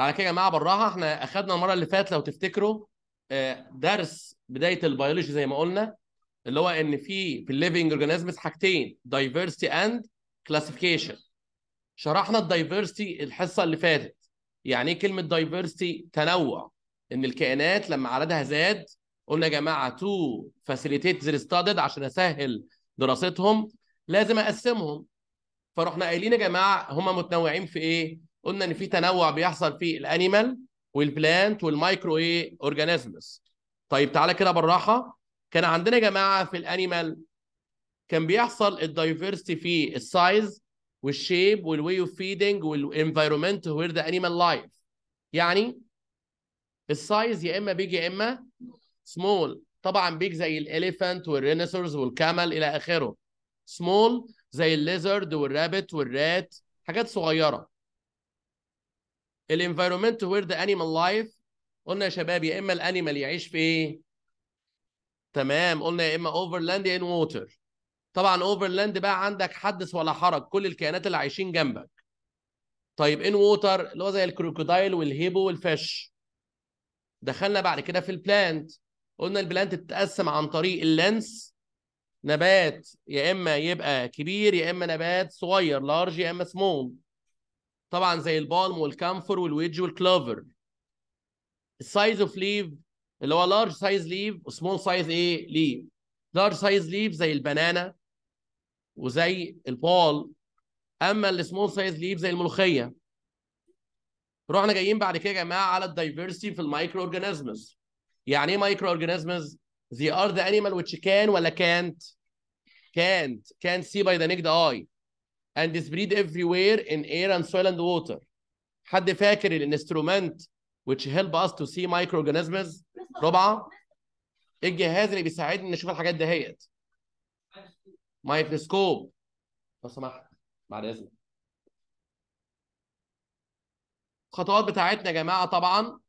تعالى كده يا جماعه براها احنا اخدنا المره اللي فاتت لو تفتكروا آه، درس بدايه البيولوجي زي ما قلنا اللي هو ان في في الليفنج اورجانيزمز حاجتين دايفرستي اند كلاسيفيكيشن شرحنا الدايفرستي الحصه اللي فاتت يعني ايه كلمه دايفرستي تنوع ان الكائنات لما عددها زاد قلنا يا جماعه تو فاسيليتيت زير ستادد عشان اسهل دراستهم لازم اقسمهم فرحنا قايلين يا جماعه هم متنوعين في ايه قلنا ان في تنوع بيحصل في الانيمال والبلانت والمايكرو ايه اورجانيزمز طيب تعالى كده بالراحه كان عندنا يا جماعه في الانيمال كان بيحصل الدايفرستي في السايز والشيب والواي اوف فيدنج والانفايرمنت وير ذا انيمال لايف يعني السايز يا اما بيجي يا اما سمول طبعا بيج زي الاليفنت والرينيسورز والكامل الى اخره سمول زي الليزرد والرابت والرات حاجات صغيره الانفايرمنت وير ذا انيمال لايف قلنا يا شباب يا اما الانيمال يعيش في ايه تمام قلنا يا اما اوفرلاند ان ووتر طبعا اوفرلاند بقى عندك حدث ولا حرج كل الكائنات اللي عايشين جنبك طيب ان ووتر اللي هو زي الكروكودايل والهيبو والفش دخلنا بعد كده في البلانت قلنا البلانت بتتقسم عن طريق اللنس نبات يا اما يبقى كبير يا اما نبات صغير لارج يا اما سمول طبعا زي البالم والكامفر والويدج والكلوفر السايز اوف ليف اللي هو لارج سايز ليف وسمول سايز ايه ليف لارج سايز ليف زي البنانا وزي البال اما السمول سايز ليف زي الملوخيه رحنا جايين بعد كده يا جماعه على الدايفرستي في المايكرو اورجانيزمز يعني ايه مايكرو اورجانيزمز they ار ذا انيمال ويتش كان ولا كانت كانت can't see by ذا naked اي and spread everywhere in air and soil and water. حد فاكر الانسترومنت which help us to see microorganisms ربعة إيه الجهاز اللي بيساعدني نشوف الحاجات دهيت مايكروسكوب لو سمحت بعد اذنك الخطوات بتاعتنا يا جماعه طبعا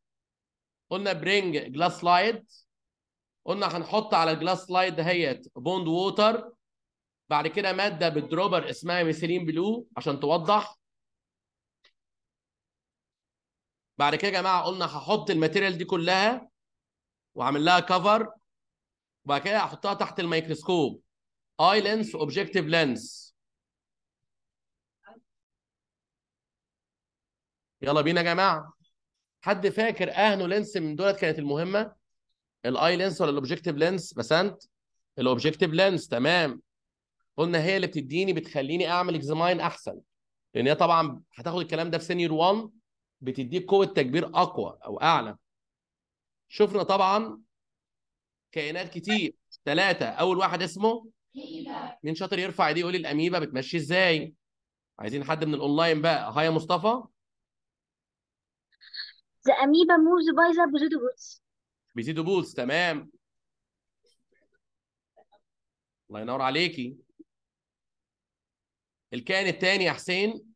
قلنا برينج جلاس سلايد قلنا هنحط على الجلاس لايت دهيت بوند ووتر بعد كده ماده بالدروبر اسمها ميثيلين بلو عشان توضح بعد كده يا جماعه قلنا هحط الماتيريال دي كلها وعامل لها كفر وبعد كده هحطها تحت الميكروسكوب اي لينس اوبجكتيف لينس يلا بينا يا جماعه حد فاكر اهنو لينس من دولت كانت المهمه الاي لينس ولا الاوبجيكتيف لينس بسنت الاوبجيكتيف لينس تمام قلنا هي اللي بتديني بتخليني اعمل اكزماين احسن لان هي طبعا هتاخد الكلام ده في سينيور 1 بتديك قوه تكبير اقوى او اعلى شفنا طبعا كائنات كتير ثلاثه اول واحد اسمه مين شاطر يرفع ايديه يقول لي الاميبا بتمشي ازاي عايزين حد من الاونلاين بقى هاي يا مصطفى The amoeba moves by the biotubules. بيزيدوا بولز تمام الله ينور عليكي الكائن الثاني يا حسين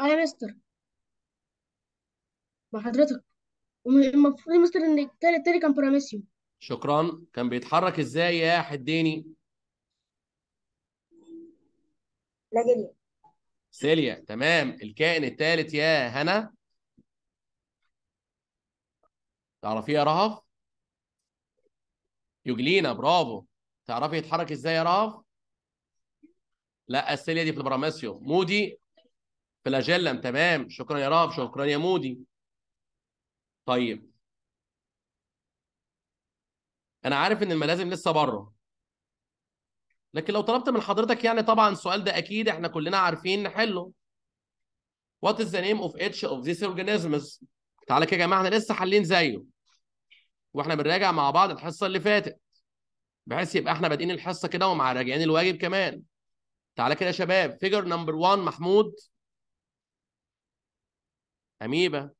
انا أيوة مستر مع حضرتك المفروض مستر ان الكائن الثاني كان براميسيو شكرا كان بيتحرك ازاي يا حديني لا جليا سيليا تمام الكائن الثالث يا هنا تعرفيه يا رهف يوجلينا برافو تعرفي يتحرك ازاي يا رهف لا السيليا دي في البراماسيو مودي في الاجلم تمام شكرا يا راب شكرا يا مودي طيب انا عارف ان الملازم لسه بره لكن لو طلبت من حضرتك يعني طبعا السؤال ده اكيد احنا كلنا عارفين نحله What is the name of each of these organisms تعالى كده يا جماعه احنا لسه حالين زيه واحنا بنراجع مع بعض الحصه اللي فاتت بحيث يبقى احنا بادئين الحصه كده ومع راجعين الواجب كمان تعالى كده يا شباب فيجر نمبر 1 محمود اميبا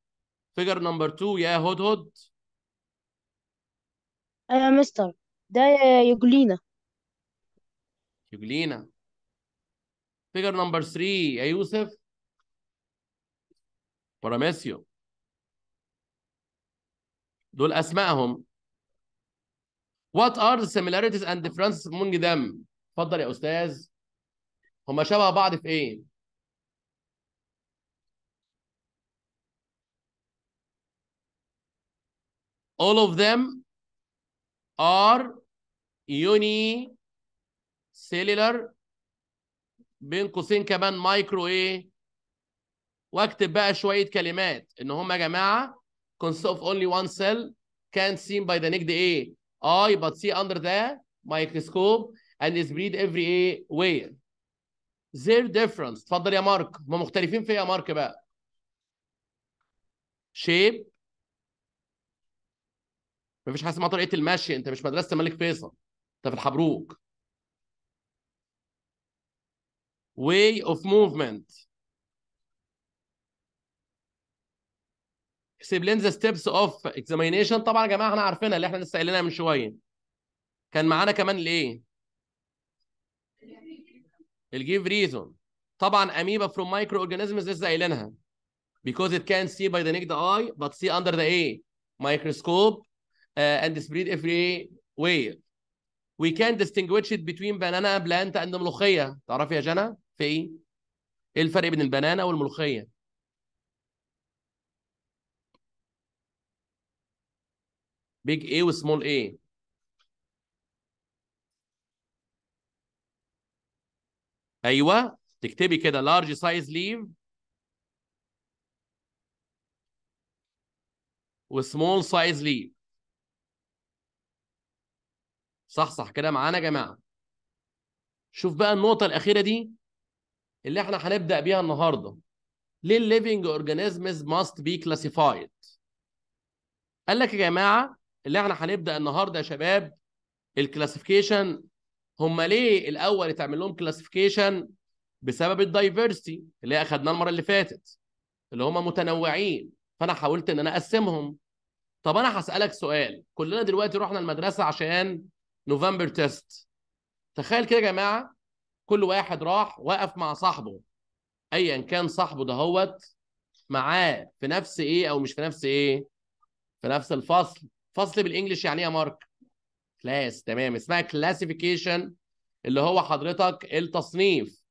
فيجر نمبر 2 يا هدهد آه، يا مستر ده يوجلينا يوجلينا فيجر نمبر 3 يا يوسف براميسيو دول اسمائهم What are the similarities and differences among them؟ اتفضل يا استاذ هما شبه بعض في ايه؟ all of them are unicellular بين قوسين كمان مايكرو ايه واكتب بقى شويه كلمات ان هم يا جماعه consist of only one cell can seen by the naked ايه eye but see under the microscope and is breed every ايه where زير ديفرنس اتفضل يا مارك ما مختلفين في إيه يا مارك بقى شيب مفيش حاجه اسمها طريقه المشي انت مش مدرسه الملك فيصل انت في الحبروك way of movement سيب لنا ستيبس اوف اكزامينيشن طبعا يا جماعه احنا عارفينها اللي احنا لسه قايلينها من شويه كان معانا كمان ليه الجيف reason طبعا اميبا from مايكرو اورجانيزمز لسه قايلينها because it can't see by the naked eye but see under the a microscope uh, and spread every way we can distinguish it between banana plant and ملوخيه تعرفي يا جنى في ايه ايه الفرق بين البنانه والملوخيه big A و small A ايوه تكتبي كده لارج سايز ليف وسمول سايز ليف صح صح كده معانا يا جماعه شوف بقى النقطه الاخيره دي اللي احنا هنبدا بيها النهارده ليه الليفنج اورجانيزمز ماست بي كلاسيفايد قال لك يا جماعه اللي احنا هنبدا النهارده يا شباب الكلاسيفيكيشن هم ليه الاول يتعمل لهم كلاسيفيكيشن بسبب الدايفرستي اللي اخذناه المره اللي فاتت اللي هم متنوعين فانا حاولت ان انا اقسمهم طب انا هسالك سؤال كلنا دلوقتي رحنا المدرسه عشان نوفمبر تيست تخيل كده يا جماعه كل واحد راح وقف مع صاحبه ايا كان صاحبه دهوت معاه في نفس ايه او مش في نفس ايه في نفس الفصل فصل بالانجلش يعني ايه يا مارك كلاس تمام اسمها كلاسيفيكيشن اللي هو حضرتك التصنيف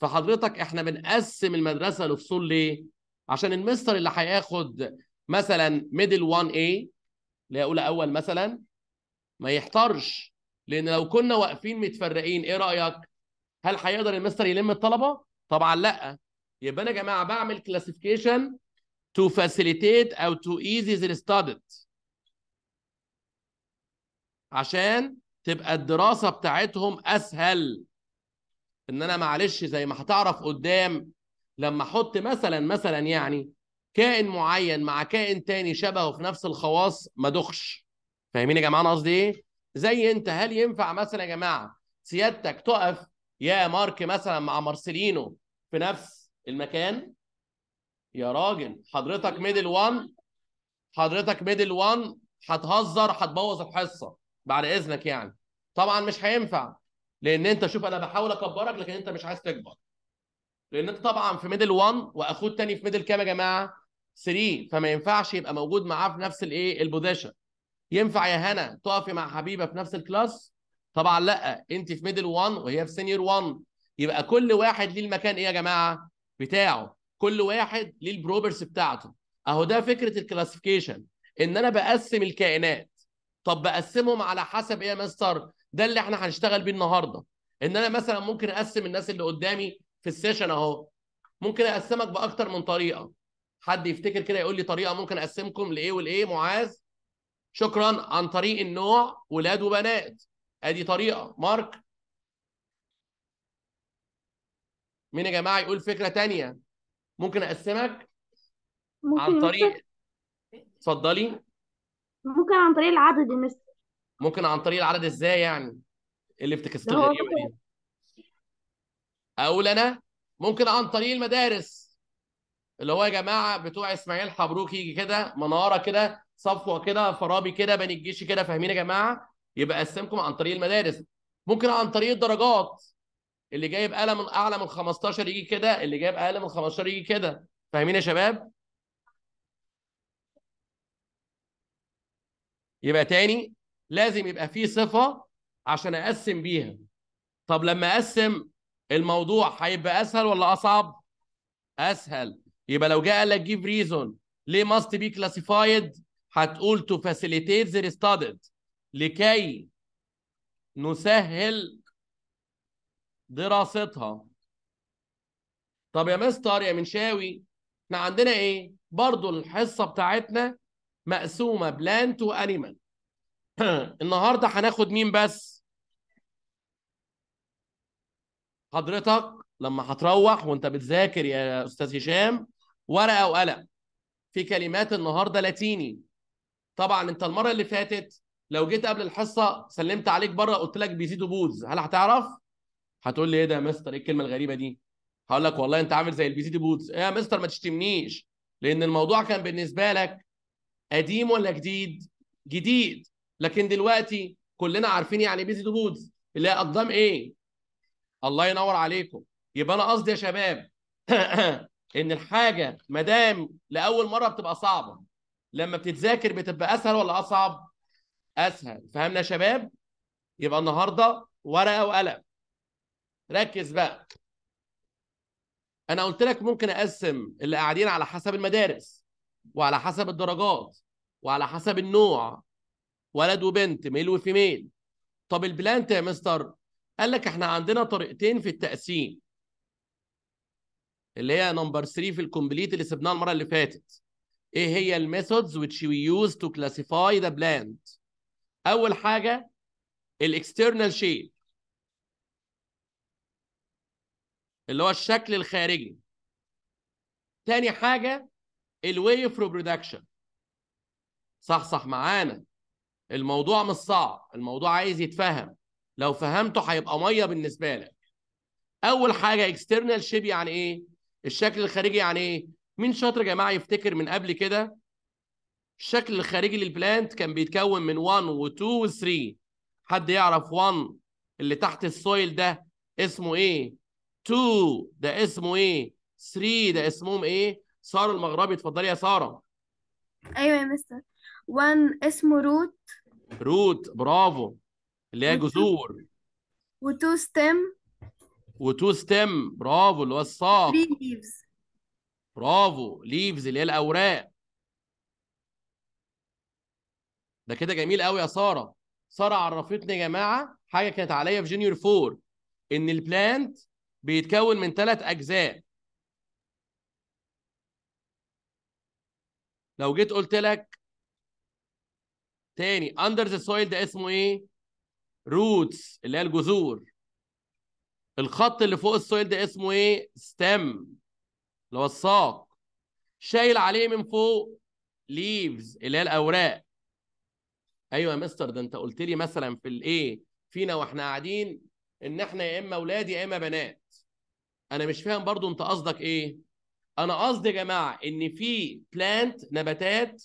فحضرتك احنا بنقسم المدرسه لفصول ليه؟ عشان المستر اللي هياخد مثلا ميدل 1 اي اللي هي اولى اول مثلا ما يحترش لان لو كنا واقفين متفرقين ايه رايك؟ هل هيقدر المستر يلم الطلبه؟ طبعا لا يبقى انا يا جماعه بعمل كلاسيفيكيشن تو فاسيليتيت او تو ايزي their studies عشان تبقى الدراسه بتاعتهم اسهل ان انا معلش زي ما هتعرف قدام لما احط مثلا مثلا يعني كائن معين مع كائن تاني شبهه في نفس الخواص ما دخش فاهمين يا جماعه انا قصدي ايه زي انت هل ينفع مثلا يا جماعه سيادتك تقف يا مارك مثلا مع مارسيلينو في نفس المكان يا راجل حضرتك ميدل 1 حضرتك ميدل 1 هتهزر هتبوظ الحصه بعد اذنك يعني طبعا مش هينفع لان انت شوف انا بحاول اكبرك لكن انت مش عايز تكبر لان انت طبعا في ميدل 1 واخوه تاني في ميدل كام يا جماعه 3 فما ينفعش يبقى موجود معاه في نفس الايه البوزيشن ينفع يا هنا تقفي مع حبيبه في نفس الكلاس طبعا لا انت في ميدل 1 وهي في سينيور 1 يبقى كل واحد ليه المكان ايه يا جماعه بتاعه كل واحد ليه البروبرس بتاعته اهو ده فكره الكلاسيفيكيشن ان انا بقسم الكائنات طب بقسمهم على حسب ايه يا مستر ده اللي احنا هنشتغل بيه النهارده ان انا مثلا ممكن اقسم الناس اللي قدامي في السيشن اهو ممكن اقسمك باكتر من طريقه حد يفتكر كده يقول لي طريقه ممكن اقسمكم لايه ولايه معاذ شكرا عن طريق النوع ولاد وبنات ادي طريقه مارك مين يا جماعه يقول فكره ثانيه؟ ممكن اقسمك عن طريق اتفضلي ممكن عن طريق العدد يا مستر ممكن عن طريق العدد ازاي يعني ايه اللي ده هو دي اقول انا ممكن عن طريق المدارس اللي هو يا جماعه بتوع اسماعيل حبروك يجي كده مناره كده صفوه كده فرابي كده بني الجيش كده فاهمين يا جماعه يبقى قسمكم عن طريق المدارس ممكن عن طريق الدرجات اللي جايب قلم من اعلى من 15 يجي كده اللي جايب اقل من 15 يجي كده فاهمين يا شباب يبقى تاني لازم يبقى في صفه عشان اقسم بيها طب لما اقسم الموضوع هيبقى اسهل ولا اصعب اسهل يبقى لو جه قال لك جيف ريزون ليه ماست بي كلاسيفايد هتقول تو فاسيليتيت ذير ستادد لكي نسهل دراستها طب يا مستر يا منشاوي احنا عندنا ايه برضو الحصه بتاعتنا مقسومه بلانت وانيمال النهارده هناخد مين بس حضرتك لما هتروح وانت بتذاكر يا استاذ هشام ورقه وقلم في كلمات النهارده لاتيني طبعا انت المره اللي فاتت لو جيت قبل الحصه سلمت عليك بره قلت لك بيزيدو بوز هل هتعرف هتقول لي ايه ده يا مستر ايه الكلمه الغريبه دي هقول لك والله انت عامل زي البيزيدو بوز إيه يا مستر ما تشتمنيش لان الموضوع كان بالنسبه لك قديم ولا جديد جديد لكن دلوقتي كلنا عارفين يعني بيزي بودز اللي هي اقدام ايه الله ينور عليكم يبقى انا قصدي يا شباب ان الحاجه ما دام لاول مره بتبقى صعبه لما بتتذاكر بتبقى اسهل ولا اصعب اسهل فهمنا يا شباب يبقى النهارده ورقه وقلم ركز بقى انا قلت لك ممكن اقسم اللي قاعدين على حسب المدارس وعلى حسب الدرجات وعلى حسب النوع ولد وبنت ميل وفيميل طب البلانت يا مستر قال لك احنا عندنا طريقتين في التقسيم اللي هي نمبر 3 في الكومبليت اللي سبناها المره اللي فاتت ايه هي الميثودز which we use to classify the plant اول حاجه الاكسترنال شيب اللي هو الشكل الخارجي تاني حاجه الواي اوف ريبرودكشن صحصح معانا الموضوع مش صعب الموضوع عايز يتفهم لو فهمته هيبقى ميه بالنسبه لك اول حاجه اكسترنال شيب يعني ايه الشكل الخارجي يعني ايه مين شاطر يا جماعه يفتكر من قبل كده الشكل الخارجي للبلانت كان بيتكون من 1 و2 و3 حد يعرف 1 اللي تحت السويل ده اسمه ايه 2 ده اسمه ايه 3 ده اسمهم ايه ساره المغربي اتفضلي يا ساره ايوه يا مستر وان اسمه روت روت برافو اللي هي جذور وتو ستيم وتو ستيم برافو اللي هو الساق ليفز برافو ليفز اللي هي الاوراق ده كده جميل قوي يا ساره ساره عرفتني يا جماعه حاجه كانت عليا في جونيور 4 ان البلانت بيتكون من ثلاث اجزاء لو جيت قلت لك تاني اندر ذا سويل ده اسمه ايه؟ روتس اللي هي الجذور الخط اللي فوق السويل ده اسمه ايه؟ ستيم اللي هو الساق شايل عليه من فوق ليفز اللي هي الاوراق ايوه يا مستر ده انت قلت لي مثلا في الايه فينا واحنا قاعدين ان احنا يا اما اولاد يا اما بنات انا مش فاهم برضو انت قصدك ايه انا قصدي يا جماعه ان في بلانت نباتات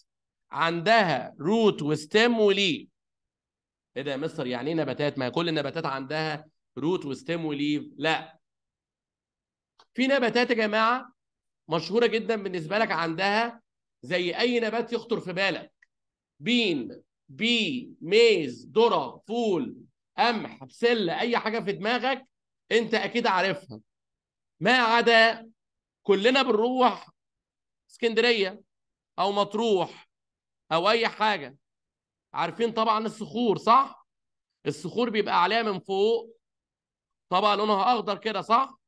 عندها روت وستيم وليف ايه ده يا مستر يعني ايه نباتات ما كل النباتات عندها روت وستيم وليف لا في نباتات يا جماعه مشهوره جدا بالنسبه لك عندها زي اي نبات يخطر في بالك بين بي ميز ذره فول قمح بسله اي حاجه في دماغك انت اكيد عارفها ما عدا كلنا بنروح اسكندريه او مطروح او اي حاجه عارفين طبعا الصخور صح الصخور بيبقى عليها من فوق طبقه لونها اخضر كده صح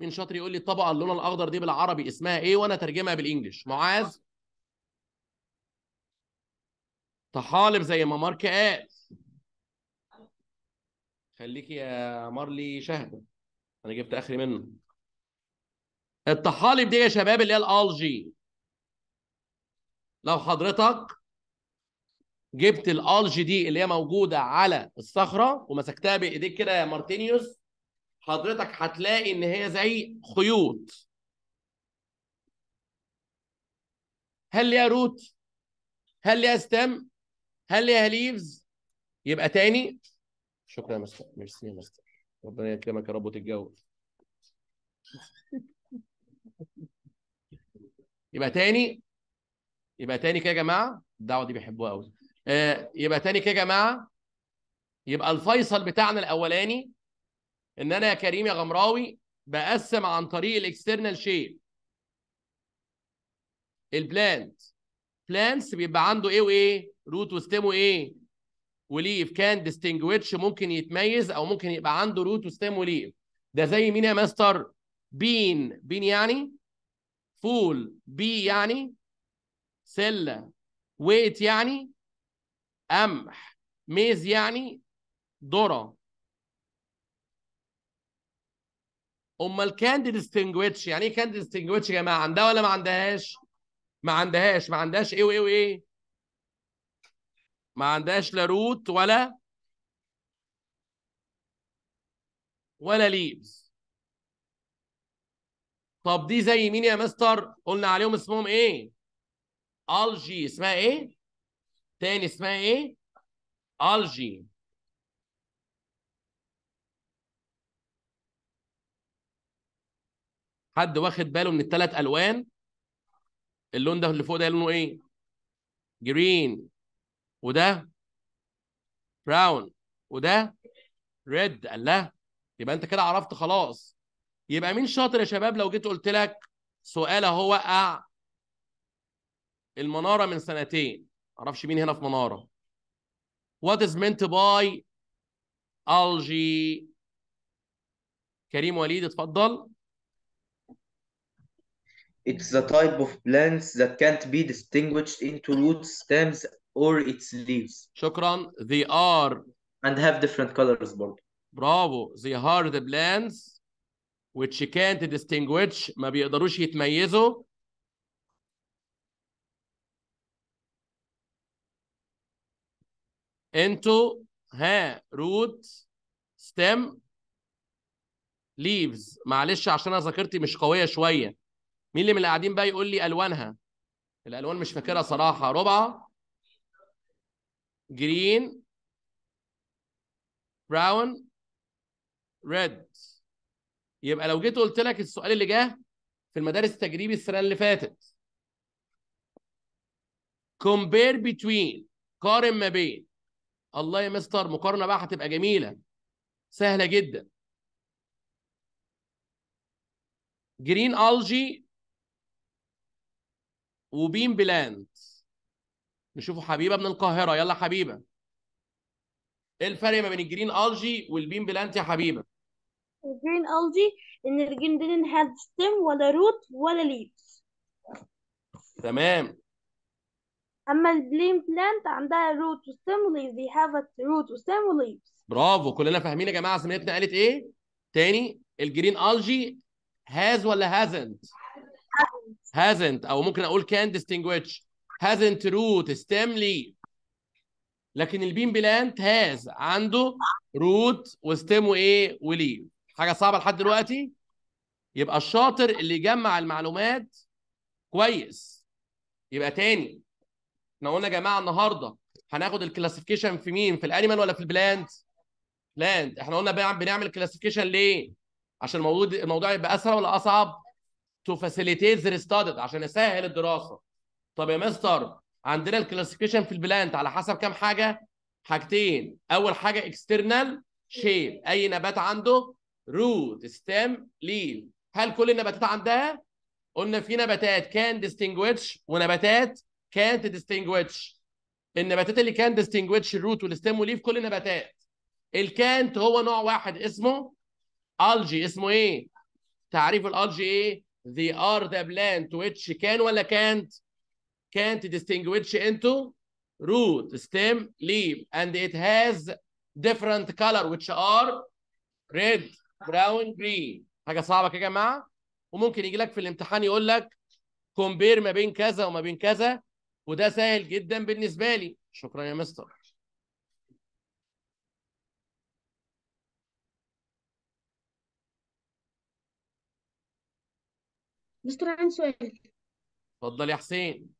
مين شاطر يقول لي الطبقه اللون الاخضر دي بالعربي اسمها ايه وانا ترجمها بالانجلش معاذ طحالب زي ما مارك قال خليكي يا مارلي شهد انا جبت اخري منه الطحالب دي يا شباب اللي هي الالجي لو حضرتك جبت الالجي دي اللي هي موجوده على الصخره ومسكتها بايديك كده يا مارتينيوس حضرتك هتلاقي ان هي زي خيوط هل ليها روت هل ليها ستم؟ هل ليها ليفز يبقى تاني شكرا يا مستر ميرسي يا مستر ربنا يكرمك يا رب وتتجوز يبقى تاني يبقى تاني كده يا جماعه الدعوه دي بيحبوها قوي آه، يبقى تاني كده يا جماعه يبقى الفيصل بتاعنا الاولاني ان انا يا كريم يا غمراوي بقسم عن طريق الاكسترنال شيب البلانت بلانتس بيبقى عنده ايه وايه روت وستيم وايه وليف كان ديستنجويتش ممكن يتميز او ممكن يبقى عنده روت وستيم وليف ده زي مين يا ماستر بين بين يعني فول بي يعني سلة ويت يعني قمح ميز يعني ذرة امال كاند ديستنجويتش يعني ايه كاند ديستنجويتش يا جماعه عندها ولا ما عندهاش ما عندهاش ما عندهاش ايه وايه وايه ما عندهاش لا روت ولا ولا ليفز طب دي زي مين يا مستر قلنا عليهم اسمهم ايه الجي اسمها ايه تاني اسمها ايه الجي حد واخد باله من التلات الوان اللون ده اللي فوق ده لونه ايه جرين وده براون وده ريد قال لا يبقى انت كده عرفت خلاص يبقى مين شاطر يا شباب لو جيت قلت لك سؤال اهو وقع المناره من سنتين معرفش مين هنا في مناره وات از مينت باي الجي كريم وليد اتفضل It's the type of plants that can't be distinguished into roots, stems, or its leaves. شكرا. They are and have different colors برضه. Bravo. They are the plants which can't distinguish ما بيقدروش يتميزوا into ها root stem leaves معلش عشان انا ذاكرتي مش قويه شويه مين اللي من اللي قاعدين بقى يقول لي الوانها الالوان مش فاكرها صراحه ربعه جرين براون ريد يبقى لو جيت قلت لك السؤال اللي جه في المدارس التجريبي السنه اللي فاتت كومبير بتوين قارن ما بين الله يا مستر مقارنه بقى هتبقى جميله سهله جدا جرين الجي وبيم بلانت نشوفوا حبيبه من القاهره يلا حبيبه ايه الفرق ما بين الجرين الجي والبيم بلانت يا حبيبه green algae ان green didn't have stem ولا root ولا leaves تمام اما البلين بلانت عندها root وstem leaves they have a root وstem leaves برافو كلنا فاهمين يا جماعه زميلتنا قالت ايه تاني الجرين algae has ولا hasn't hasn't او ممكن اقول can distinguish hasn't root stem leaf لكن البين بلانت has عنده روت وستيم وايه وليف حاجه صعبه لحد دلوقتي يبقى الشاطر اللي يجمع المعلومات كويس يبقى تاني احنا قلنا يا جماعه النهارده هناخد الكلاسيفيكيشن في مين في الانيمال ولا في البلانت بلانت احنا قلنا بنعمل كلاسيفيكيشن ليه عشان الموضوع الموضوع يبقى اسهل ولا اصعب تو فاسيليتيت ذا ستادد عشان اسهل الدراسه طب يا مستر عندنا الكلاسيفيكيشن في البلانت على حسب كام حاجه حاجتين اول حاجه اكسترنال شيب اي نبات عنده روت ستام ليل هل كل النباتات عندها؟ قلنا في نباتات كان ديستنجويتش ونباتات كانت ديستنجويتش النباتات اللي كان ديستنجويتش الروت والستيم وليف كل النباتات الكانت هو نوع واحد اسمه الجي اسمه ايه؟ تعريف الالجي ايه؟ they are the plant which can ولا can't can't distinguish into root, stem, leaf and it has different color which are red, براون جرين حاجه صعبه يا جماعه وممكن يجي لك في الامتحان يقول لك كومبير ما بين كذا وما بين كذا وده سهل جدا بالنسبه لي شكرا يا مستر مستر عندي سؤال اتفضل يا حسين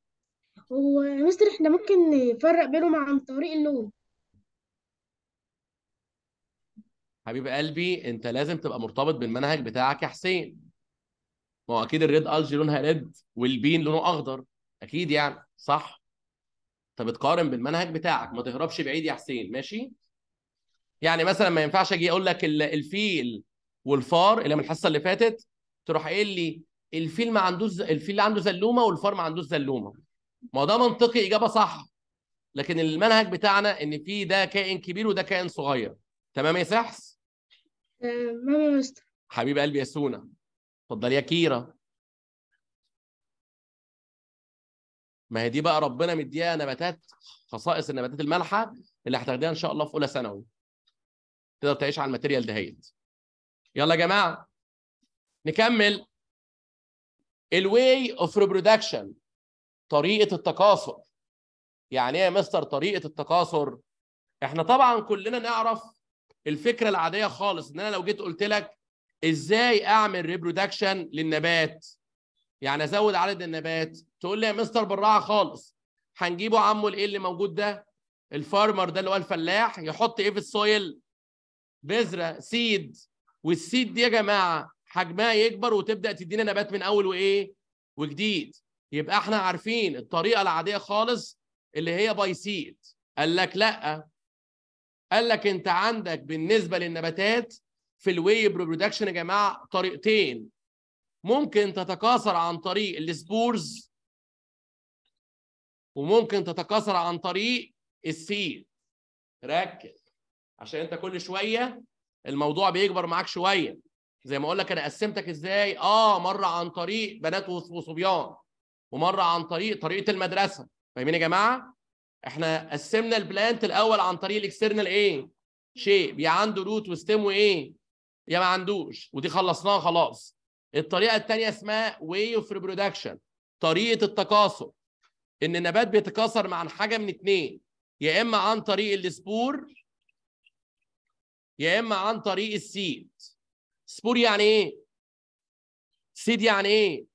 هو مستر احنا ممكن نفرق بينهم عن طريق اللون حبيب قلبي انت لازم تبقى مرتبط بالمنهج بتاعك يا حسين ما هو اكيد الريد الجي لونها ريد والبين لونه اخضر اكيد يعني صح انت بتقارن بالمنهج بتاعك ما تهربش بعيد يا حسين ماشي يعني مثلا ما ينفعش اجي اقول لك الفيل والفار اللي من الحصه اللي فاتت تروح قايل لي الفيل ما عندوش الفيل اللي عنده زلومه والفار ما عندوش زلومه ما ده منطقي اجابه صح لكن المنهج بتاعنا ان في ده كائن كبير وده كائن صغير تمام يا سحس آه، ماما مستر حبيب قلبي يا سونا اتفضلي يا كيرا ما هي دي بقى ربنا مديها نباتات خصائص النباتات المالحه اللي هتاخديها ان شاء الله في اولى ثانوي تقدر تعيش على الماتيريال دهيت يلا يا جماعه نكمل الواي اوف ريبرودكشن طريقه التكاثر يعني ايه يا مستر طريقه التكاثر احنا طبعا كلنا نعرف الفكره العاديه خالص ان انا لو جيت قلت لك ازاي اعمل ريبرودكشن للنبات يعني ازود عدد النبات تقول لي يا مستر براعه خالص هنجيبه عمو الايه اللي موجود ده الفارمر ده اللي هو الفلاح يحط ايه في السويل بذره سيد والسيد دي يا جماعه حجمها يكبر وتبدا تدينا نبات من اول وايه وجديد يبقى احنا عارفين الطريقه العاديه خالص اللي هي باي سيد قال لك لا قال لك انت عندك بالنسبه للنباتات في الوي برودكشن يا جماعه طريقتين ممكن تتكاثر عن طريق السبورز وممكن تتكاثر عن طريق السيد ركز عشان انت كل شويه الموضوع بيكبر معاك شويه زي ما اقول لك انا قسمتك ازاي اه مره عن طريق بنات وصبيان ومره عن طريق طريقه المدرسه فاهمين يا جماعه احنا قسمنا البلانت الاول عن طريق الاكسترنال ايه شيء يا عنده روت وستيم وايه يا ما عندوش ودي خلصناها خلاص الطريقه الثانيه اسمها واي اوف ريبرودكشن طريقه التكاثر ان النبات بيتكاثر مع حاجه من اتنين يا اما عن طريق السبور يا اما عن طريق السيد سبور يعني ايه سيد يعني ايه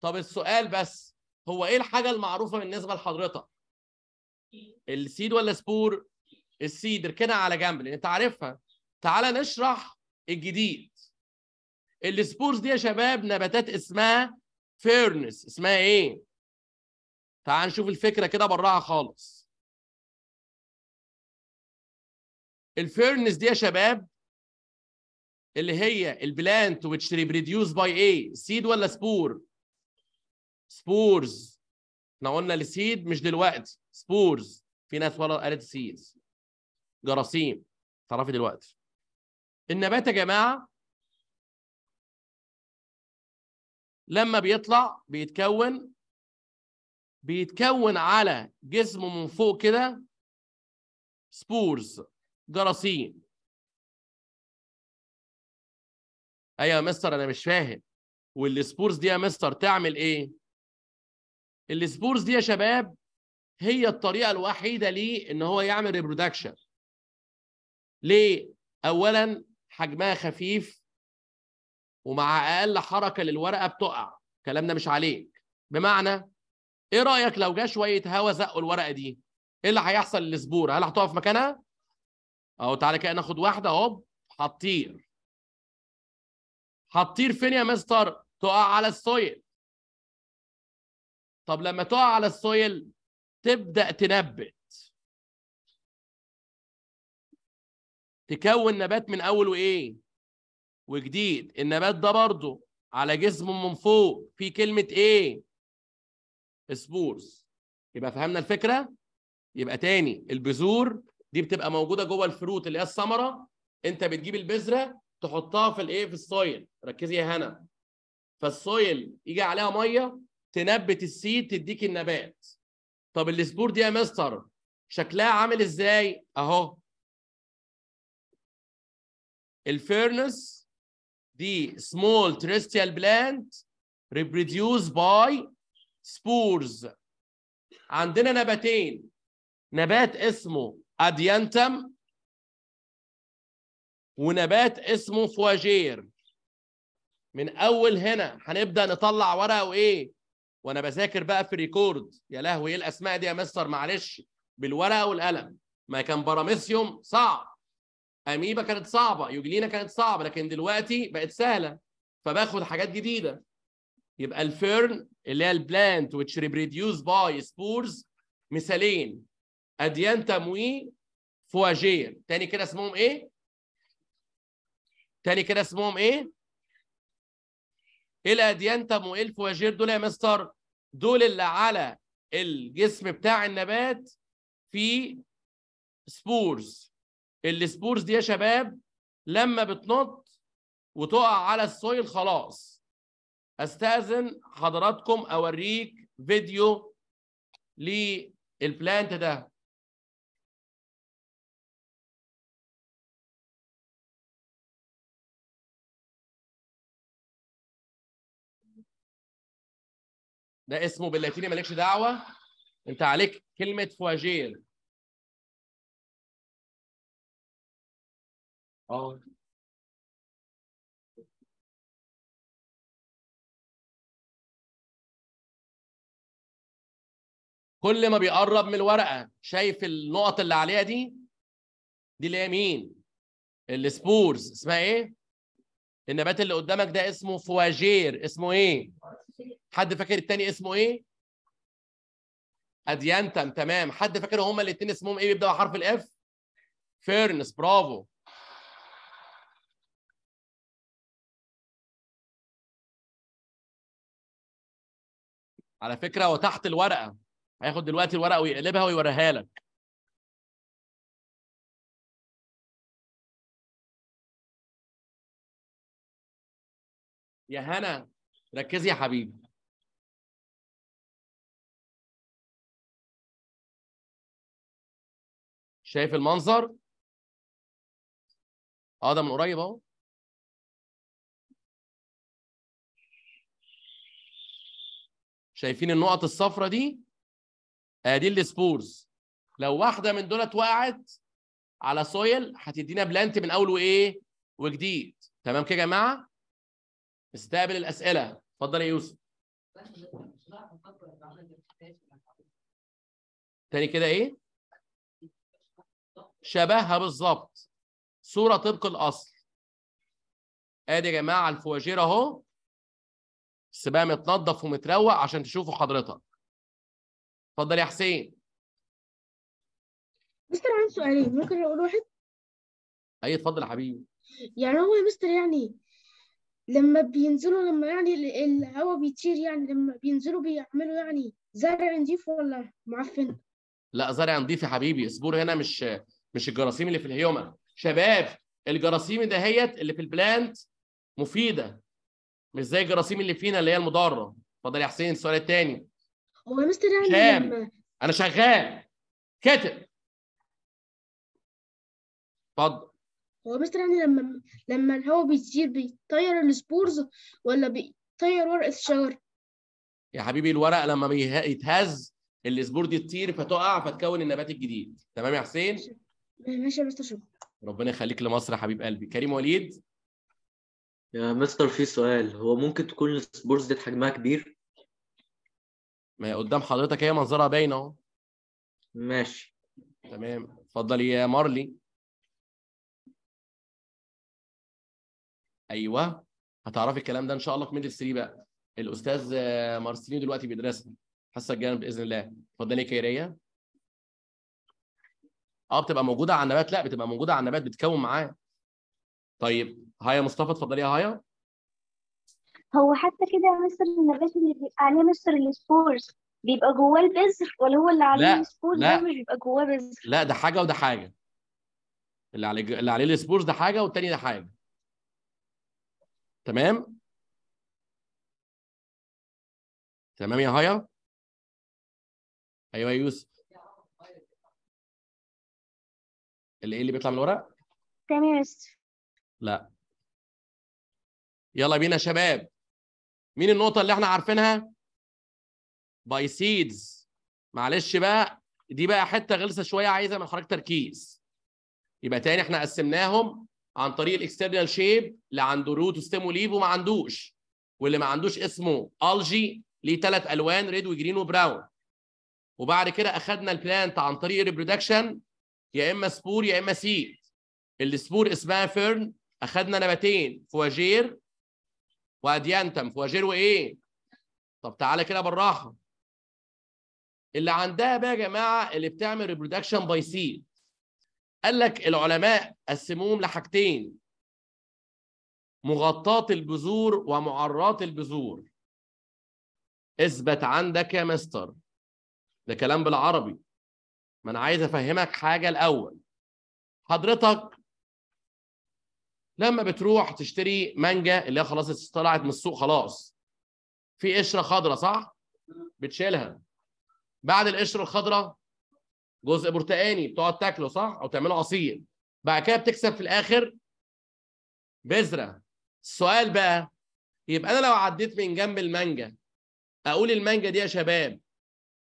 طب السؤال بس هو ايه الحاجه المعروفه بالنسبه لحضرتك السيد ولا سبور السيد اركنها على جنب لان انت عارفها تعالى نشرح الجديد السبورز دي يا شباب نباتات اسمها فيرنس اسمها ايه تعال نشوف الفكره كده براها خالص الفيرنس دي يا شباب اللي هي البلانت which reproduce by ايه سيد ولا سبور سبورز احنا قلنا السيد مش دلوقتي سبورز في ناس ولا قالت سيدز جراثيم تعرفي دلوقتي النبات يا جماعه لما بيطلع بيتكون بيتكون على جسمه من فوق كده سبورز جراثيم ايوه يا مستر انا مش فاهم والسبورز دي يا مستر تعمل ايه السبورز دي يا شباب هي الطريقه الوحيده ليه ان هو يعمل ريبرودكشن ليه اولا حجمها خفيف ومع اقل حركه للورقه بتقع الكلام ده مش عليك بمعنى ايه رايك لو جه شويه هوا زقوا الورقه دي ايه اللي هيحصل للسبوره هل هتقف مكانها اهو تعالى كده ناخد واحده اهو هتطير هتطير فين يا مستر تقع على السويل طب لما تقع على السويل تبدا تنبت تكون نبات من اول وايه وجديد النبات ده برضه على جسم من فوق في كلمه ايه سبورز يبقى فهمنا الفكره يبقى تاني البذور دي بتبقى موجوده جوه الفروت اللي هي الثمره انت بتجيب البذره تحطها في الايه في السويل ركزي يا هنا فالسويل يجي عليها ميه تنبت السيد تديك النبات طب السبور دي يا مستر شكلها عامل ازاي اهو الفيرنس دي سمول تريستيال بلانت ريبروديوس باي سبورز عندنا نباتين نبات اسمه اديانتم ونبات اسمه فواجير من اول هنا هنبدا نطلع ورقه وايه وانا بذاكر بقى في ريكورد يا لهوي ايه الاسماء دي يا مستر معلش بالورقه والقلم ما كان باراميثيوم صعب اميبا كانت صعبه يوجلينا كانت صعبه لكن دلوقتي بقت سهله فباخد حاجات جديده يبقى الفيرن اللي هي البلانت which ريبريديوس باي سبورز مثالين اديان وي فواجير تاني كده اسمهم ايه؟ تاني كده اسمهم ايه؟ ايه الاديان وايه الفواجير دول يا مستر؟ دول اللي على الجسم بتاع النبات في سبورز السبورز دي يا شباب لما بتنط وتقع على السويل خلاص استاذن حضراتكم اوريك فيديو للبلانت ده ده اسمه باللاتيني مالكش دعوه انت عليك كلمه فواجير اه كل ما بيقرب من الورقه شايف النقط اللي عليها دي دي اللي هي مين السبورز اسمها ايه النبات اللي قدامك ده اسمه فواجير اسمه ايه حد فاكر التاني اسمه ايه اديانتم تمام حد فاكر هما الاثنين اسمهم ايه بيبداوا بحرف الاف فيرنس برافو على فكره وتحت الورقه هياخد دلوقتي الورقه ويقلبها ويوريها لك يا هنا ركزي يا حبيبي شايف المنظر اه ده من قريب اهو شايفين النقط الصفرة دي ادي آه، السبورز لو واحده من دولت وقعت على سويل هتدينا بلانت من اول وايه وجديد تمام كده يا جماعه استقبل الاسئله اتفضل يا يوسف تاني كده ايه شبهها بالظبط صوره طبق الاصل ادي يا جماعه الفواجير اهو بس بقى متنضف ومتروق عشان تشوفوا حضرتك اتفضل يا حسين مستر عندي سؤالين ممكن اقول واحد اي اتفضل يا حبيبي يعني هو يا مستر يعني لما بينزلوا لما يعني الهواء بيطير يعني لما بينزلوا بيعملوا يعني زرع نضيف ولا معفن؟ لا زرع نضيف يا حبيبي الزبور هنا مش مش الجراثيم اللي في الهيومن شباب الجراثيم دهيت اللي في البلانت مفيده مش زي الجراثيم اللي فينا اللي هي المضاره اتفضل يا حسين السؤال الثاني هو يا مستر يعني انا شغال كاتب اتفضل هو مستر يعني لما لما الهواء بيطير بيطير السبورز ولا بيطير ورقه الشجر يا حبيبي الورق لما بيتهز السبور دي تطير فتقع فتكون النبات الجديد تمام يا حسين ماشي يا مستر شكرا ربنا يخليك لمصر يا حبيب قلبي كريم وليد يا مستر في سؤال هو ممكن تكون السبورز دي حجمها كبير ما هي قدام حضرتك هي منظرها باين اهو ماشي تمام اتفضل يا مارلي ايوه هتعرفي الكلام ده ان شاء الله في ميدل 3 بقى الاستاذ مارسيليو دلوقتي بيدرسها الحصه الجايه باذن الله اتفضلي يا كيريه اه بتبقى موجوده على النبات لا بتبقى موجوده على النبات بتكون معاه طيب هيا مصطفى اتفضلي يا هيا هو حتى كده يا مستر النبات اللي بيبقى عليه مستر السبورز بيبقى جواه البذر ولا هو اللي عليه السبورز ده مش بيبقى جواه بذر لا ده حاجه وده حاجه اللي عليه اللي عليه السبورز ده حاجه والتاني ده حاجه تمام تمام يا هيا ايوه يا يوسف ايه اللي بيطلع من الورق تمام لا يلا بينا يا شباب مين النقطه اللي احنا عارفينها باي سيدز معلش بقى دي بقى حته غلسه شويه عايزه من حضرتك تركيز يبقى تاني احنا قسمناهم عن طريق الاكسترنال شيب اللي عنده روت وستيم وليف وما عندوش واللي ما عندوش اسمه الجي ليه ثلاث الوان ريد وجرين وبراون وبعد كده اخذنا البلانت عن طريق الريبرودكشن يا اما سبور يا اما سيد السبور اسمها فيرن اخذنا نباتين فواجير واديانتم فواجير وايه طب تعالى كده بالراحه اللي عندها بقى يا جماعه اللي بتعمل ريبرودكشن باي سيد قال لك العلماء قسموهم لحاجتين مغطاة البذور ومعرات البذور اثبت عندك يا مستر ده كلام بالعربي ما انا عايز افهمك حاجه الاول حضرتك لما بتروح تشتري مانجا اللي هي خلاص طلعت من السوق خلاص في قشره خضراء صح بتشيلها بعد القشره الخضراء جزء برتقاني بتقعد تاكله صح او تعمله عصير بعد كده بتكسب في الاخر بذره السؤال بقى يبقى انا لو عديت من جنب المانجا اقول المانجا دي يا شباب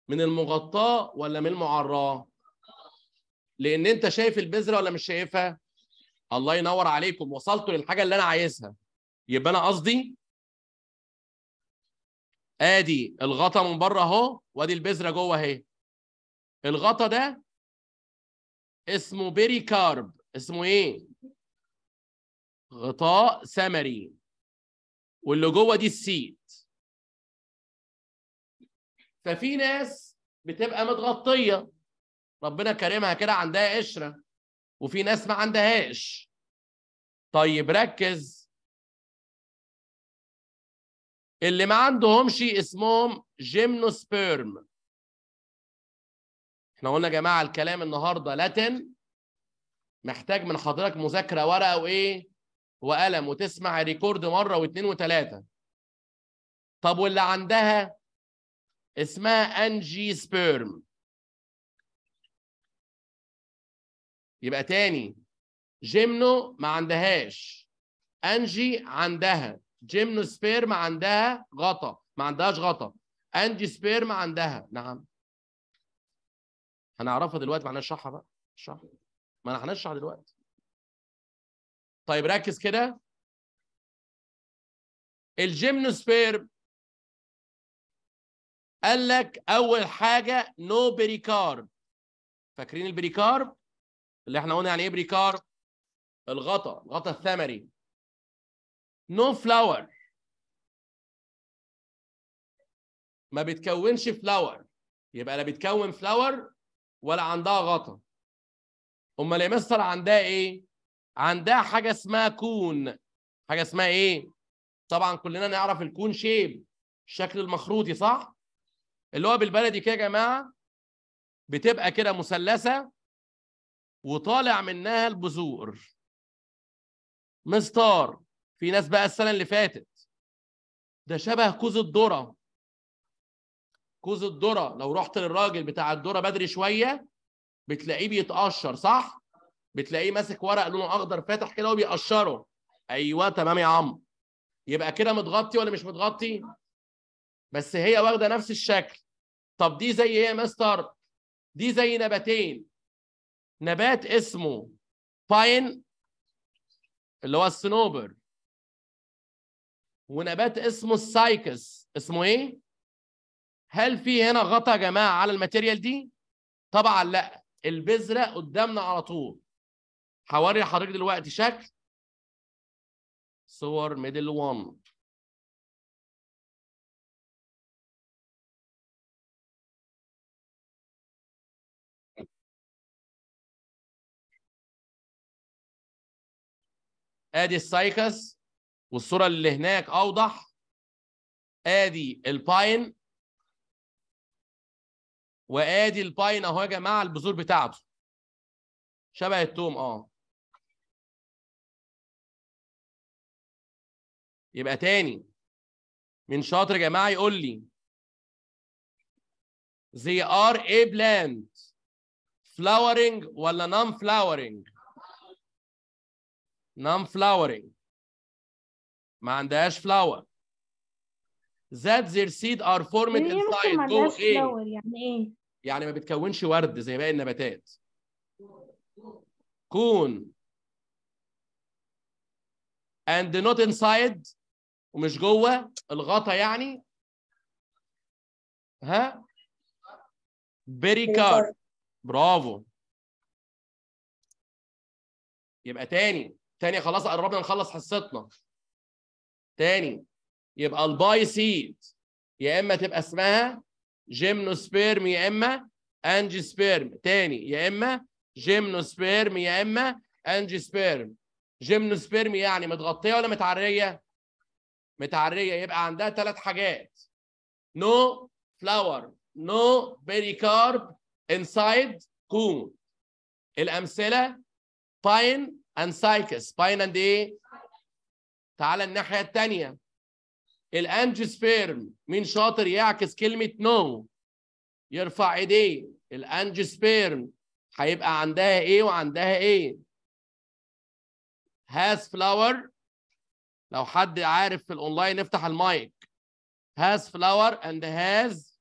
من المغطاه ولا من المعراه لان انت شايف البذره ولا مش شايفها الله ينور عليكم وصلتوا للحاجه اللي انا عايزها يبقى انا قصدي ادي الغطا من بره اهو وادي البذره جوه اهي الغطا ده اسمه بيريكارب اسمه ايه غطاء ثمري واللي جوه دي السيد ففي ناس بتبقى متغطيه ربنا كرمها كده عندها قشره وفي ناس ما عندهاش طيب ركز اللي ما عندهمش اسمهم جيمنوسبيرم احنا قلنا يا جماعه الكلام النهارده لاتن محتاج من حضرتك مذاكره ورقه وايه وقلم وتسمع ريكورد مره واثنين وثلاثه طب واللي عندها اسمها انجي سبيرم يبقى تاني جيمنو ما عندهاش انجي عندها جيمنو سبيرم عندها غطا ما عندهاش غطا انجي سبيرم عندها نعم هنعرفها دلوقتي ما هنشرحها بقى شرح. ما احنا هنشرح دلوقتي طيب ركز كده سبير قال لك اول حاجه نو بريكارب فاكرين البريكارب اللي احنا قلنا يعني ايه بريكار الغطا الغطا الثمري no فلاور ما بتكونش فلاور يبقى لا بتكون فلاور ولا عندها غطا امال يا مستر عندها ايه عندها حاجه اسمها كون حاجه اسمها ايه طبعا كلنا نعرف الكون شيب الشكل المخروطي صح اللي هو بالبلدي كده يا جماعه بتبقى كده مثلثه وطالع منها البذور مستار في ناس بقى السنه اللي فاتت ده شبه كوز الذره كوز الذره لو رحت للراجل بتاع الذره بدري شويه بتلاقيه بيتقشر صح بتلاقيه ماسك ورق لونه اخضر فاتح كده وبيقشره ايوه تمام يا عم يبقى كده متغطي ولا مش متغطي بس هي واخده نفس الشكل طب دي زي ايه يا مستر دي زي نباتين نبات اسمه باين اللي هو السنوبر ونبات اسمه السايكس اسمه ايه؟ هل في هنا غطا يا جماعه على الماتيريال دي؟ طبعا لا البذره قدامنا على طول هوري حضرتك دلوقتي شكل صور ميدل 1 ادي السايكس والصوره اللي هناك اوضح ادي الباين وادي الباين اهو يا جماعه البذور بتاعته شبه التوم اه يبقى تاني من شاطر يا جماعه يقول لي they are a plant flowering ولا non flowering نون flowering ما عندهاش فلاور that their سيد are formed inside جو ايه يعني ايه يعني ما بتكونش ورد زي باقي النباتات كون and not inside ومش جوه الغطا يعني ها بيريكارد برافو يبقى تاني تاني خلاص قربنا نخلص حصتنا تاني يبقى الباي سيد يا اما تبقى اسمها جيمنوسبيرم يا اما انجيسبيرم تاني يا اما جيمنوسبيرم يا اما انجيسبيرم جيمنوسبيرم يعني متغطيه ولا متعريه متعريه يبقى عندها ثلاث حاجات نو فلاور نو بيريكارب انسايد كون الامثله باين and psychus spinal ايه تعالى الناحيه الثانيه الانجسبيرم مين شاطر يعكس كلمه نو no. يرفع ايديه الانجسبيرم هيبقى عندها ايه وعندها ايه هاز فلاور لو حد عارف في الاونلاين افتح المايك هاز فلاور اند هاز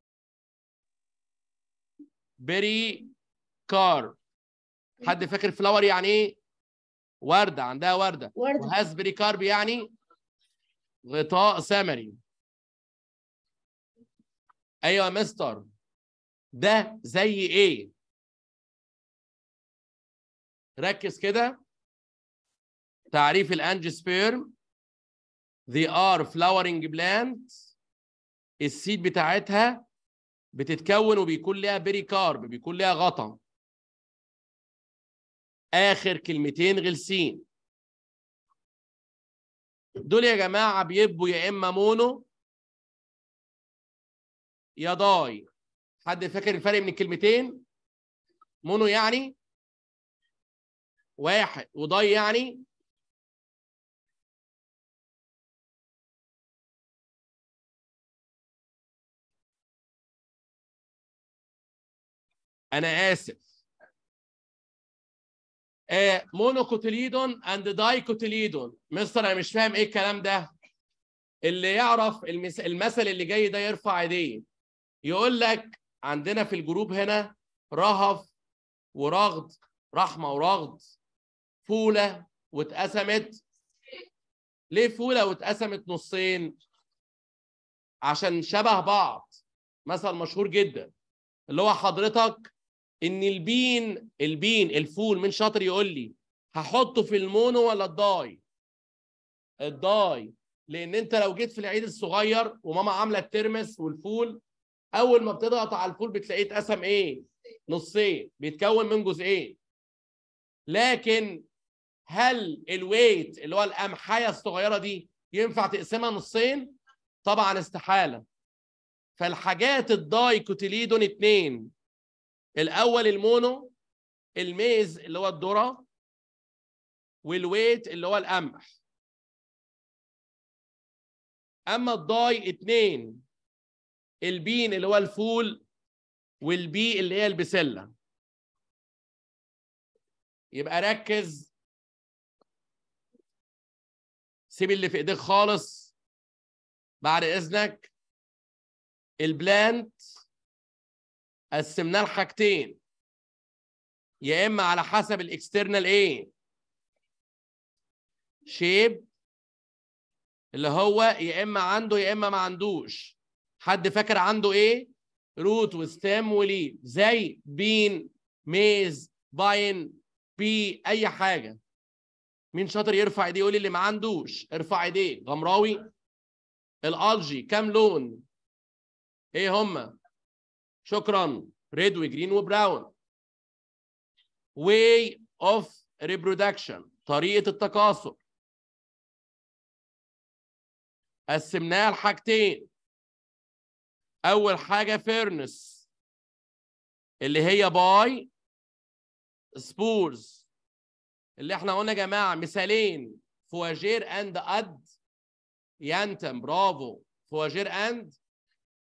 بيري كار حد فاكر فلاور يعني ايه ورده عندها ورده, وردة. وهاز كارب يعني غطاء سمري ايوه يا مستر ده زي ايه ركز كده تعريف الانجسبيرم they are flowering بلانت السيد بتاعتها بتتكون وبيكون ليها بيريكارب بيكون ليها غطا اخر كلمتين غلسين دول يا جماعه بيبقوا يا اما مونو يا ضاي حد فاكر الفرق من الكلمتين مونو يعني واحد وضاي يعني انا اسف آه، مونوكوتيليدون اند دايكوتيليدون مستر انا مش فاهم ايه الكلام ده اللي يعرف المثل اللي جاي ده يرفع ايديه يقول لك عندنا في الجروب هنا رهف ورغد رحمه ورغد فوله واتقسمت ليه فوله واتقسمت نصين عشان شبه بعض مثل مشهور جدا اللي هو حضرتك ان البين البين الفول من شاطر يقول لي هحطه في المونو ولا الضاي الضاي لان انت لو جيت في العيد الصغير وماما عامله الترمس والفول اول ما بتضغط على الفول بتلاقيه اتقسم ايه نصين بيتكون من جزئين لكن هل الويت اللي هو القمحايه الصغيره دي ينفع تقسمها نصين طبعا استحاله فالحاجات الدايكوتيليدون اتنين الاول المونو الميز اللي هو الذره والويت اللي هو القمح اما الضاي اتنين البين اللي هو الفول والبي اللي هي البسله يبقى ركز سيب اللي في ايديك خالص بعد اذنك البلانت قسمناه لحاجتين يا اما على حسب الاكسترنال ايه شيب اللي هو يا اما عنده يا اما ما عندوش حد فاكر عنده ايه روت وستام ولي زي بين ميز باين بي اي حاجه مين شاطر يرفع ايديه يقول اللي ما عندوش ارفع ايديه غمراوي الالجي كام لون ايه هما شكرا ريد وجرين وبراون way of reproduction طريقة التكاثر قسمناها لحاجتين أول حاجة فيرنس اللي هي باي سبورز اللي احنا قلنا يا جماعة مثالين فواجير اند اد ينتم برافو فواجير اند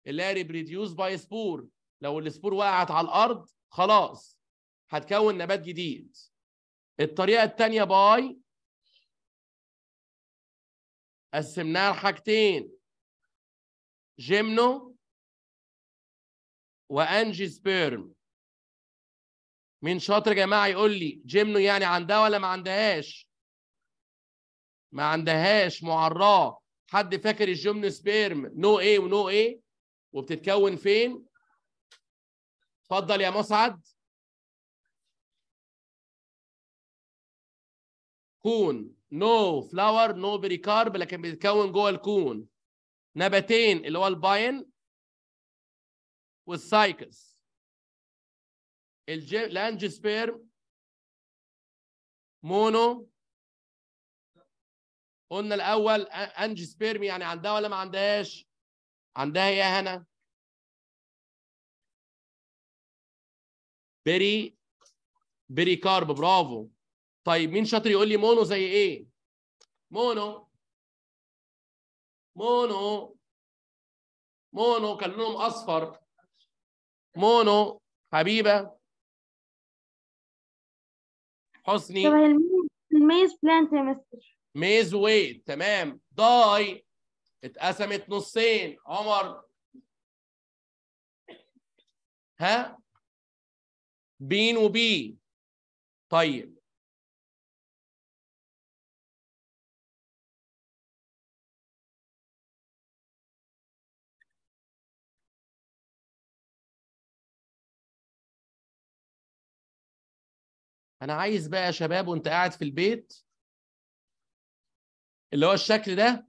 اللي هي ريبريديوس باي سبور لو السبور وقعت على الارض خلاص هتكون نبات جديد الطريقه الثانيه باي قسمناها لحاجتين جيمنو وانجي سبيرم مين شاطر يا جماعه يقول لي جيمنو يعني عندها ولا ما عندهاش ما عندهاش معراه حد فاكر الجيمنو سبيرم نو ايه ونو ايه وبتتكون فين اتفضل يا مسعد كون نو فلاور نو بريكارب لكن بيتكون جوه الكون نباتين اللي هو الباين والسايكس الانجيوسبيرم مونو قلنا الاول انجيوسبيرم يعني عندها ولا ما عندهاش عندها إيه يا هنا بيري بيري كارب برافو طيب مين شاطر يقول لي مونو زي ايه مونو مونو مونو كان لونهم اصفر مونو حبيبه حسني الميز بلانت يا مستر ميز ويت تمام داي اتقسمت نصين عمر ها بين وبي طيب انا عايز بقى يا شباب وانت قاعد في البيت اللي هو الشكل ده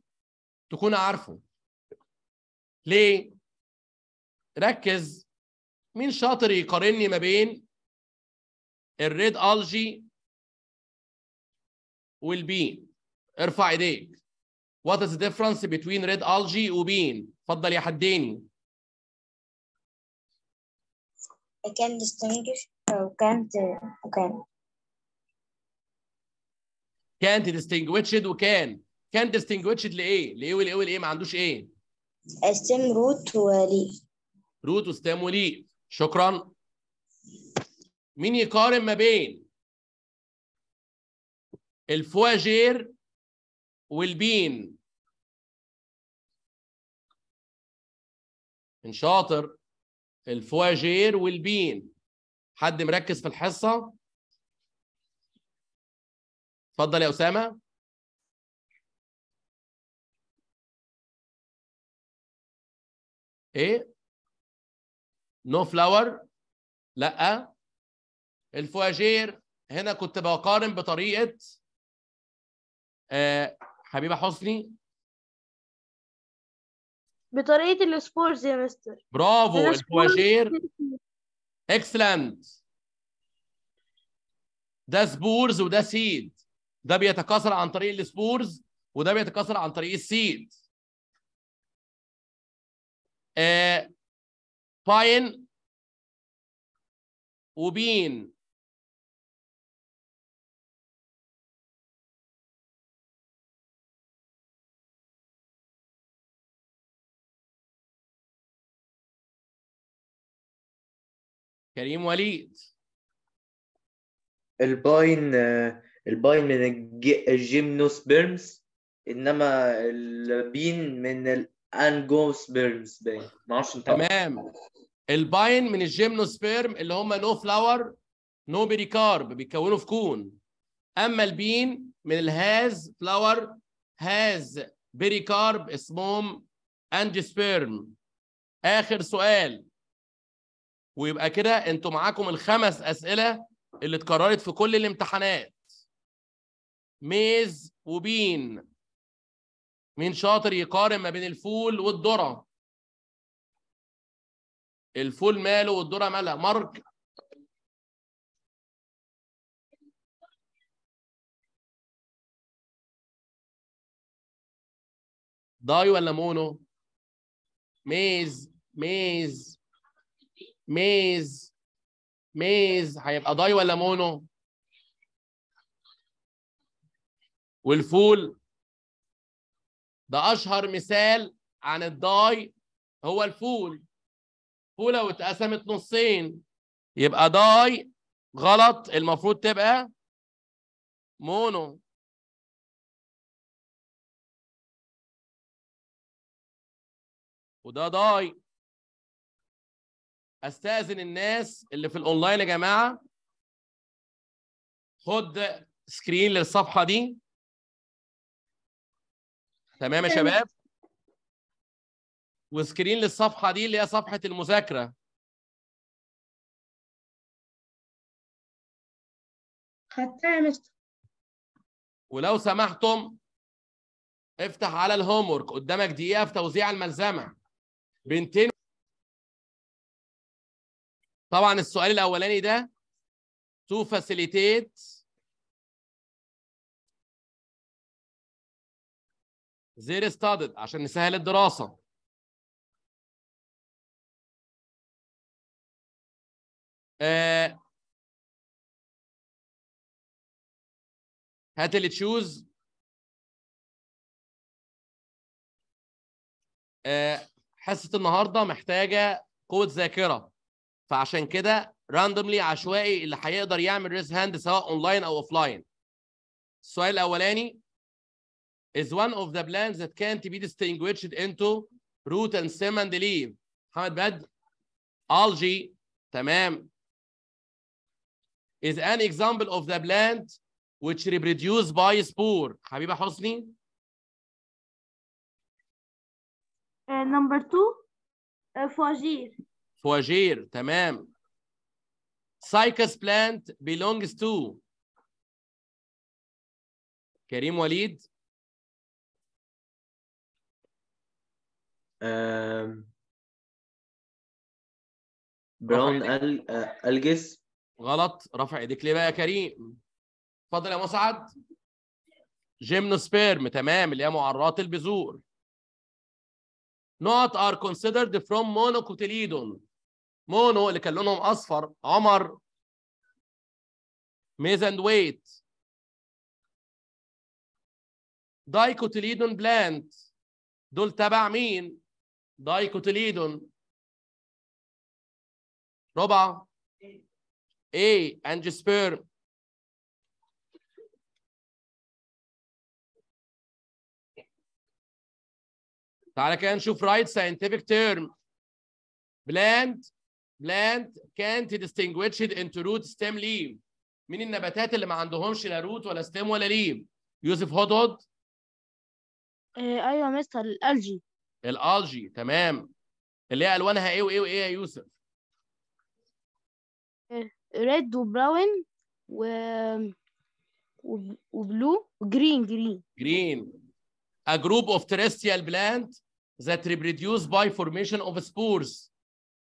تكون عارفه ليه ركز مين شاطر يقارني ما بين الريد الجي والبين ارفع ايديك وات از ديفرنس بتوين ريد الجي وبين اتفضل يا حديني I can distinguish or oh, can't uh, وكان can't distinguished وكان can't distinguished لايه؟ لايه والايه والايه ما عندوش ايه؟ stem root وليف root وstem وليف شكرا مين يقارن ما بين الفواجير والبين من شاطر الفواجير والبين حد مركز في الحصه اتفضل يا اسامه ايه نو no فلاور لا الفواجير هنا كنت بقارن بطريقه آه، حبيبه حسني بطريقه السبورز يا مستر برافو الفواجير اكسلنت ده سبورز وده سيد ده بيتكاثر عن طريق السبورز وده بيتكاثر عن طريق السيد آه باين وبين كريم وليد الباين الباين من الجيمنوسبيرمز انما البين من الانجوسبيرمز باين ما اعرفش تمام الباين من الجيمنوسبيرم اللي هم نو فلاور نو بيريكارب بيتكونوا في كون اما البين من الهاز فلاور هاز بيريكارب اسمهم انجسبيرم اخر سؤال ويبقى كده انتوا معاكم الخمس اسئله اللي اتكررت في كل الامتحانات ميز وبين مين شاطر يقارن ما بين الفول والذره الفول ماله والذره مالها مارك داي ولا مونو ميز ميز ميز ميز هيبقى ضاي ولا مونو والفول ده اشهر مثال عن الضاي هو الفول فول لو اتقسمت نصين يبقى ضاي غلط المفروض تبقى مونو وده ضاي استاذن الناس اللي في الاونلاين يا جماعه خد سكرين للصفحه دي تمام يا شباب وسكرين للصفحه دي اللي هي صفحه المذاكره ولو سمحتم افتح على الهوم قدامك دقيقه في توزيع الملزمه بنتين طبعا السؤال الاولاني ده to facilitate زير studied عشان نسهل الدراسه آه، هات اللي تشوز آه، حصه النهارده محتاجه قوه ذاكره فعشان كده راندوملي عشوائي اللي هيقدر يعمل ريز هاند سواء اونلاين او اوفلاين السؤال الاولاني is one of the plans that can't be distinguished into root and stem and leaf محمد بدر algae تمام is an example of the plant which reproduce by spore حبيبه حسني uh, number two uh, فواجير تمام سايكس بلانت belongs تو كريم وليد براون الجس غلط رفع ايديك ليه بقى يا كريم اتفضل يا مسعد جيمنوسبيرم تمام اللي هي معرات البذور نوت ار كونسيدرد فروم monocotyledon مونو اللي كان لونهم اصفر عمر اند ويت دايكوتليدون بلانت دول تبع مين دايكوتليدون ربع ايه انجسبير تعالى كده نشوف رايت ساينتفك تيرم بلانت plant can't distinguish it into root stem leaf مين النباتات اللي ما عندهمش لا روت ولا ستيم ولا ليف يوسف هدهد آه، ايوه مستر الالجي الالجي تمام اللي هي الوانها ايه وايه وايه يا يوسف ريد آه، وبراون و وبلو وجرين جرين جرين a group of terrestrial plant that reproduce by formation of spores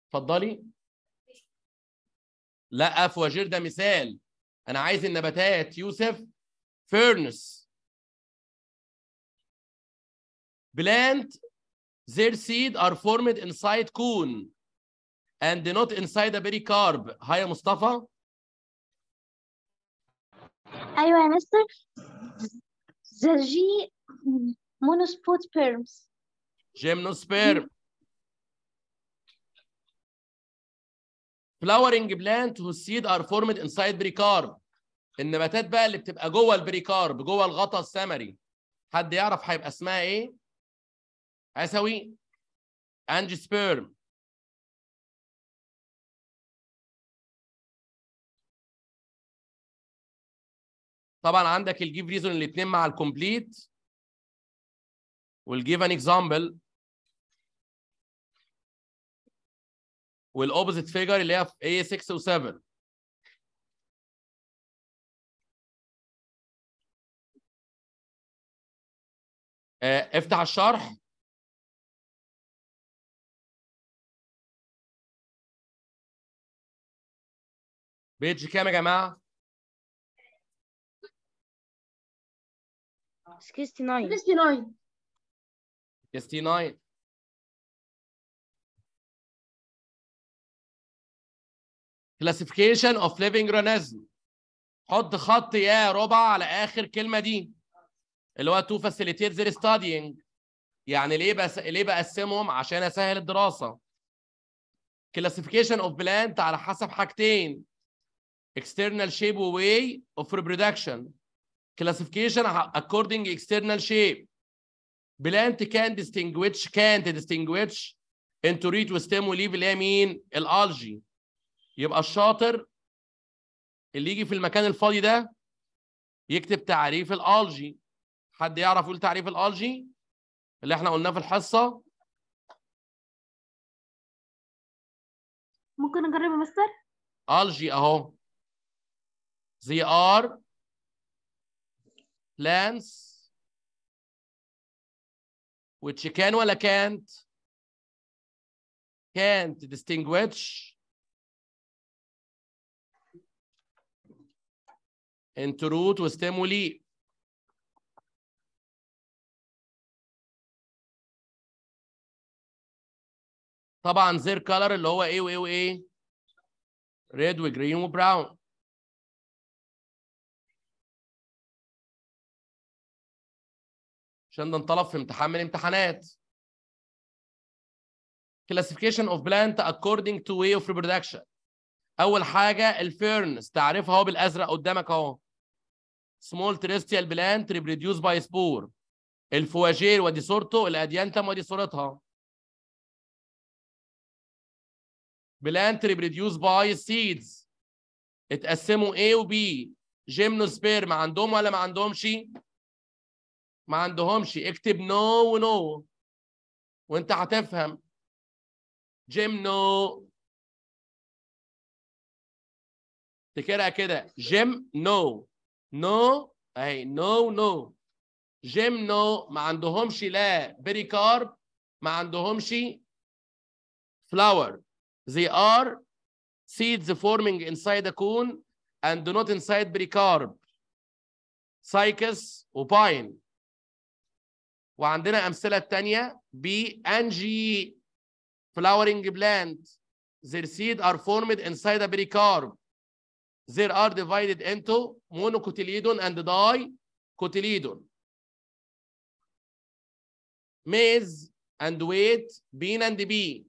اتفضلي لا افواجير ده مثال انا عايز النباتات يوسف فيرنس بلانت their seed are formed inside cone and not inside a pericarb هيا مصطفى ايوه يا مستر زرجي مونوسبوت بيرمز جيمنوسبيرم flowering plant whose seed are formed inside pericarb. النباتات بقى اللي بتبقى جوه البريكارب جوه الغطاء السمري حد يعرف هيبقى اسمها ايه عسوي انجسبيرم طبعا عندك الجيف ريزون الاثنين مع الكومبليت والجيف ان اكزامبل والاوبوزيت فيجر اللي هي في اي 6 و7 افتح الشرح بيج كام يا جماعه 69 69 69 classification of living رونازم حط خط يا ربع على اخر كلمه دي اللي هو تو facilitate their studying يعني ليه بس ليه بقسمهم عشان اسهل الدراسه classification of plant على حسب حاجتين external shape way of reproduction classification according external shape plant can distinguish كانت distinguish into root وstem leaf اللي هي مين الالجي يبقى الشاطر اللي يجي في المكان الفاضي ده يكتب تعريف الالجي حد يعرف يقول تعريف الالجي اللي احنا قلناه في الحصه ممكن نجرب يا مستر الجي اهو زي ار بلانس which can ولا can't can't distinguish انتروت وستيمولي طبعا زير كولر اللي هو ايه وايه وايه ريد وجرين وبراون عشان ده انطلب في امتحان من الامتحانات classification of plant according to way of reproduction اول حاجه الفيرنس تعرفها اهو بالازرق قدامك اهو small terrestrial plant reproduced by spore الفواجير ودي صورته الاديانتم ودي صورتها بلانت reproduced by seeds اتقسموا A و B جيمنوسبيرم عندهم ولا ما عندهمش؟ ما عندهمش اكتب نو no ونو no. وانت هتفهم جيمنو تكرها كده جيم نو نو no. اهي نو نو جيم نو ما عندهمش لا بريكارب ما عندهمش flower they are seeds forming inside a cone and not inside pericarp cycus وباين وعندنا أمثلة تانية بأنجي flowering plant their seed are formed inside a pericarp There are divided into monocotyledon and dicotyledon. Maize and wheat, bean and bee.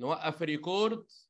نوقف الريكورد